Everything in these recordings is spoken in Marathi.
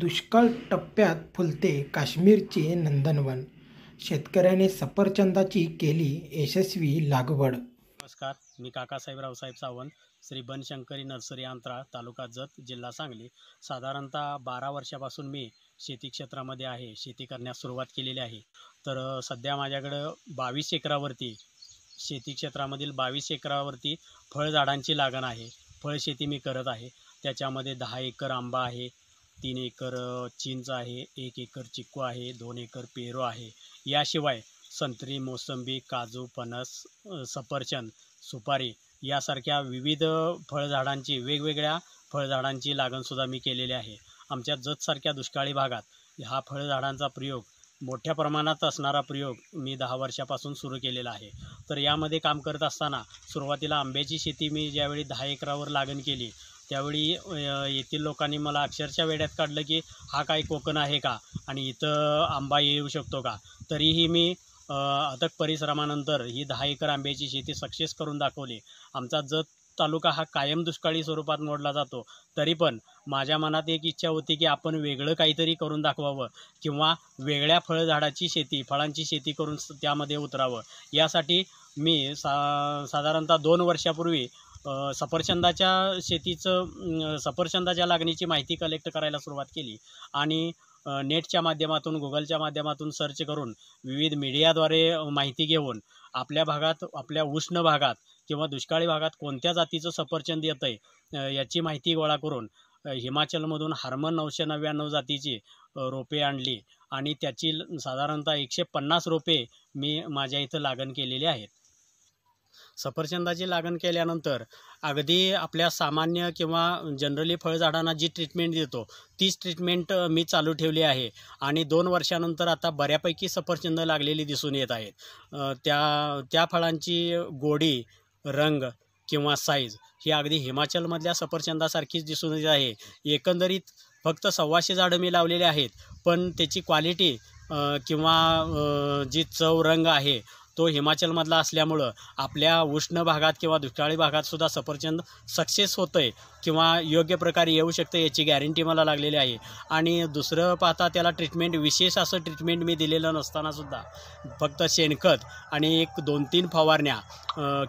दुष्काळ टप्प्यात फुलते काश्मीरचे नंदनवन, शेतकऱ्याने सफरचंदाची केली यशस्वी लागवड नमस्कार मी काकासाहेब रावसाहेब सावंत श्री बनशंकरी नर्सरी अंतरा तालुका जत जिल्हा सांगली साधारणतः बारा वर्षापासून मी शेती क्षेत्रामध्ये आहे शेती करण्यास सुरुवात केलेली आहे तर सध्या माझ्याकडं बावीस एकरावरती शेती क्षेत्रामधील बावीस एकरावरती फळझाडांची लागण आहे फळशेती मी करत आहे त्याच्यामध्ये दहा एकर आंबा आहे तीन एकर चिंच आहे एक एकर चिक्कू आहे दोन एकर पेरू आहे याशिवाय संत्री मोसंबी काजू पनस सफरचंद सुपारी यासारख्या विविध फळझाडांची वेगवेगळ्या फळझाडांची लागणसुद्धा मी केलेली आहे आमच्या जतसारख्या दुष्काळी भागात हा फळझाडांचा प्रयोग मोठ्या प्रमाणात असणारा प्रयोग मी दहा वर्षापासून सुरू केलेला आहे तर यामध्ये काम करत असताना सुरुवातीला आंब्याची शेती मी ज्यावेळी दहा एकरावर लागण केली त्यावेळी येथील लोकांनी मला अक्षरशः वेड्यात काढलं की हा काय कोकण आहे का आणि इथं आंबा येऊ शकतो का तरीही मी अथक परिश्रमानंतर ही दहा एकर आंब्याची शेती सक्सेस करून दाखवली आमचा जत तालुका हा कायम दुष्काळी स्वरूपात मोडला जातो तरी पण माझ्या मनात एक इच्छा होती की आपण वेगळं काहीतरी करून दाखवावं किंवा वेगळ्या फळझाडाची शेती फळांची शेती करून त्यामध्ये उतरावं यासाठी मी सा साधारणतः दोन वर्षापूर्वी सफरचंदाच्या शेतीचं सफरचंदाच्या लागणीची माहिती कलेक्ट करायला सुरुवात केली आणि नेटच्या माध्यमातून गुगलच्या माध्यमातून सर्च करून विविध मीडियाद्वारे माहिती घेऊन आपल्या भागात आपल्या उष्ण भागात किंवा दुष्काळी भागात कोणत्या जातीचं सफरचंद येतं आहे याची माहिती गोळा करून हिमाचलमधून हार्मन नऊशे नव्याण्णव जातीची रोपे आणली आणि त्याची साधारणतः एकशे पन्नास रोपे मी माझ्या इथं लागण केलेली आहेत सफरचंदाची लागण केल्यानंतर अगदी आपल्या सामान्य किंवा जनरली फळझाडांना जी ट्रीटमेंट देतो तीच ट्रीटमेंट मी चालू ठेवली आहे आणि दोन वर्षानंतर आता बऱ्यापैकी सफरचंद लागलेली दिसून येत आहेत त्या त्या फळांची गोडी रंग किंवा साईज ही अगदी हिमाचलमधल्या सफरचंदासारखीच दिसून येत आहे एकंदरीत फक्त सव्वाशे झाडं मी लावलेली आहेत पण त्याची क्वालिटी किंवा जी चव रंग आहे तो हिमाचलमधला असल्यामुळं आपल्या उष्ण भागात किंवा दुष्काळी भागात सुद्धा सफरचंद सक्सेस होतं आहे किंवा योग्य प्रकारे येऊ शकतं याची गॅरंटी मला लागलेली आहे आणि दुसरं पाहता त्याला ट्रीटमेंट विशेष असं ट्रीटमेंट मी दिलेलं नसतानासुद्धा फक्त शेणखत आणि एक दोन तीन फवारण्या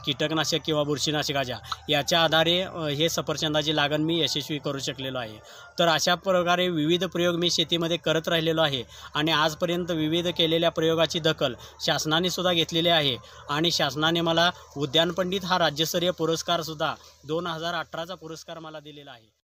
कीटकनाशक किंवा बुरशीनाशकाच्या याच्या आधारे हे सफरचंदाची लागण मी यशस्वी करू शकलेलो आहे तर अशा प्रकारे विविध प्रयोग मी शेतीमध्ये करत राहिलेलो आहे आणि आजपर्यंत विविध केलेल्या प्रयोगाची दखल शासनाने सुद्धा घेतली आहे आणि शासनाने मला उद्यानपंडित हा राज्यस्तरीय पुरस्कारसुद्धा दोन हजार अठराचा पुरस्कार मला दिलेला आहे